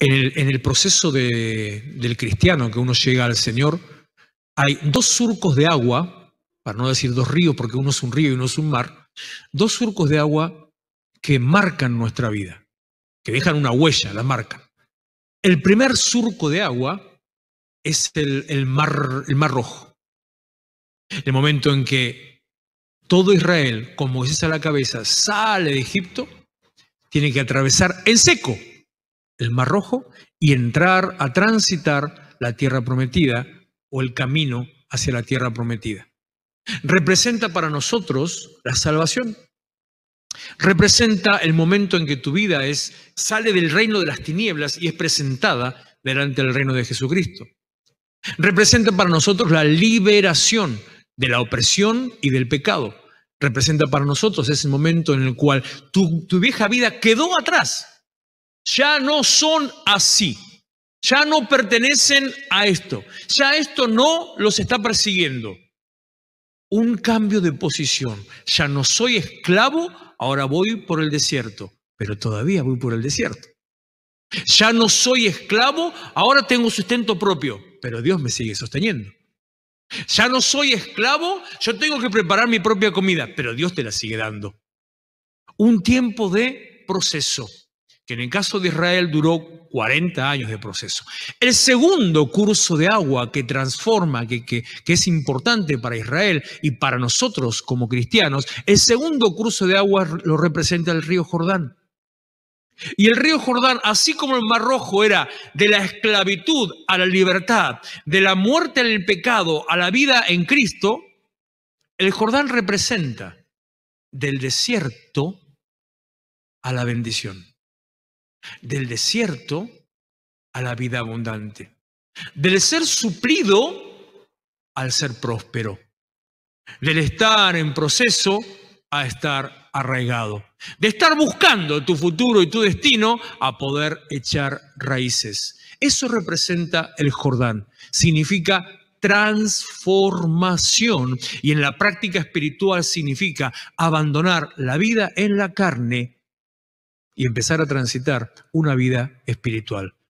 En el, proceso del cristiano, que uno llega al Señor, hay dos surcos de agua, para no decir dos ríos, porque uno es un río y uno es un mar, dos surcos de agua que marcan nuestra vida, que dejan una huella, la marcan. El primer surco de agua es el, mar, el mar rojo. El momento en que todo Israel, Como dice a la cabeza, sale de Egipto, tiene que atravesar en seco el Mar Rojo y entrar a transitar la tierra prometida o el camino hacia la tierra prometida. Representa para nosotros la salvación. Representa el momento en que tu vida es sale del reino de las tinieblas y es presentada delante del reino de Jesucristo. Representa para nosotros la liberación de la opresión y del pecado. Representa para nosotros ese momento en el cual tu, tu vieja vida quedó atrás ya no son así, ya no pertenecen a esto, ya esto no los está persiguiendo. Un cambio de posición, ya no soy esclavo, ahora voy por el desierto, pero todavía voy por el desierto. Ya no soy esclavo, ahora tengo sustento propio, pero Dios me sigue sosteniendo. Ya no soy esclavo, yo tengo que preparar mi propia comida, pero Dios te la sigue dando. Un tiempo de proceso, que en el caso de Israel duró 40 años de proceso. El segundo curso de agua que transforma, que, que, es importante para Israel y para nosotros como cristianos, el segundo curso de agua lo representa el río Jordán. Y el río Jordán, así como el Mar Rojo era de la esclavitud a la libertad, de la muerte al pecado a la vida en Cristo, el Jordán representa del desierto a la bendición. Del desierto a la vida abundante. Del ser suplido al ser próspero. Del estar en proceso a estar arraigado. De estar buscando tu futuro y tu destino a poder echar raíces. Eso representa el Jordán. Significa transformación y en la práctica espiritual significa abandonar la vida en la carne y empezar a transitar una vida espiritual.